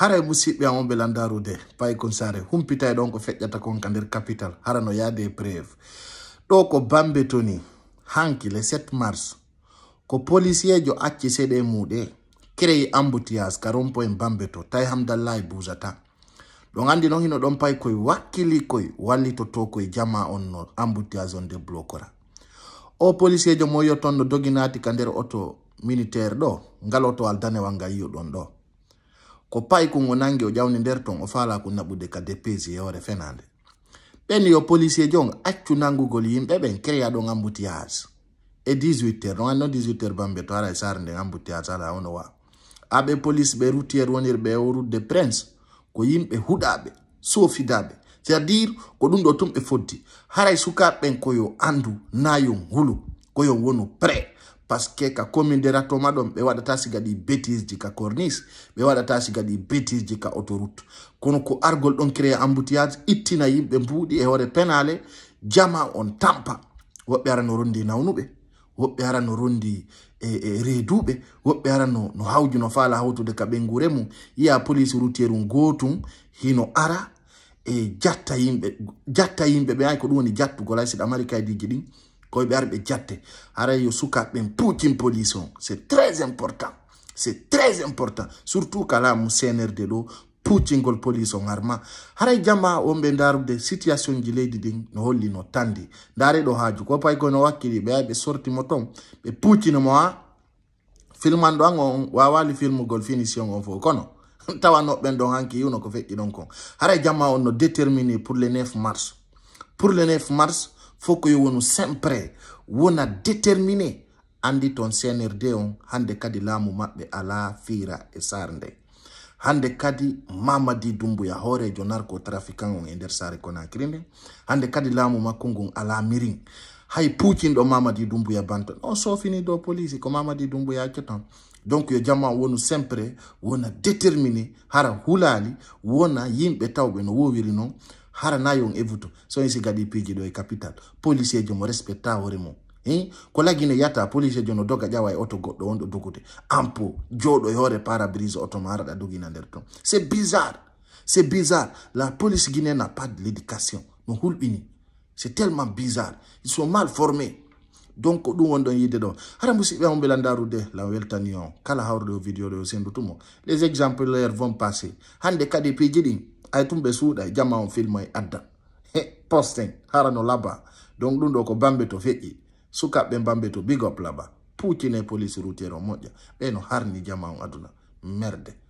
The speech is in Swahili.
hara e musidɓe am on ɓe landarude pay kon sare humpita e ɗon ko feƴƴata kon ka nder capital hara no yaade e preuve ɗo ko bambe toni hanki le 7 mars ko policier jo acci seɗe muɗe créé embouteillage ka rompo en bambe to tawi hamdallahi e bousata ɗon andi noon hino ɗon pay koye wakkili koye wallitoto koye jama on no embouteillage on de blokora o policier jo moyo ton no doginati ka nder auto militaire ɗo ngal auto al danewal ngal yiyo ɗo ko pay kungo nangi o jawni nder ton o fala ko naɓude ka dépesi yewre fenande ɓen yo policier jon accu nangugol yimɓe ɓen créa ɗon embouteillage e 18 heure ɗon anno 18 heure bambe to ara e sare nde embouteillage ala ono wa aɓe police ɓe routiére wonirɓe o rudde prince ko yimɓe huɗaɓe sofidaɓe c'est à dire ko ɗum ɗo tum ɓe foddi haray sukaɓe ɓen koyo andu na yon hulu koyon wonu pré paske ka comminderatoma ɗon ɓe waɗata siga ɗi bétisji ka cornice ɓe waɗata siga ɗi bétisji ka autoroute kono ko argol ɗon créé embouteillage ittina yimɓe mbuuɗi e hoore penale jama on tampa woɓɓe ara no rondi nawnuɓe woɓɓe ara no rondi e, e reeduɓe woɓɓe ara no, no hawji no faala hawtude ka ɓengure mum yiya police routiére um gootum hino ara e jatta yimɓe jatta yimɓe ɓe ay ko ɗum woni jattugol hay siɗa mari e kaydiji ɗin koyɓe arɓe jatte haray yo sukaɓeɓen putin police on c'est très important c'est très important surtout kala de senerde ɗo puccingol police on arma. Hare jama wonɓe de situation ji leydi no holi no tandi Dare do haju. ko pay kono no wakiri. yaha sorti sortimo ton ɓe filmando, ha filmanɗo an on wawali filmugol finition on fo kono tawa no bendo hanki yiwno ko feƴƴi ɗon kon haray jama on no déterminé pour le 9 mars pour le 9 mars foko yo wonu sempre wona déterminé andi ton cnrd on hande kadi laamu maɓɓe ala fiira e sar nde hande kadi mamadi dumbuya hoorejo narko trafiquant on e nder sare konakiri nde hande kadi laamu makko ngun ala mirin hay puucinɗo mamadi dumbuya banton on oh, sofini dow police ko mamadi dumbuya accoton donc yo jamma wonu sempre wona déterminé hara hulaali wona yimɓe tawɓe no wowiri noon haranayon yung evuto so en gadi gaɗi piiji capital polisi jo mo respecta hoore mum hein ko lagino yata polisi jo no doga ƴawa e oto goɗɗo on ɗo ampo Jodo yore hoore para brise oto mara da dogina nder c'est bizarre c'est bizarre la police guiné n'a pas de l'éducation no hulɓini c'est tellement bizarre ils sont mal formés donc ɗum wonɗon yide don hara musidɓe am mbela darude lam weltani on kala hawrude o vidéo ɗo sendutumo les exemplaires vont passer hande kadi piiji tum ɓe da jama on film e adda hara harano laba donc ɗum ɗo ko bambe to suka sukaɓɓe bambe to bigop laba puccine police routiére moja moƴƴa harni jama on aduna merde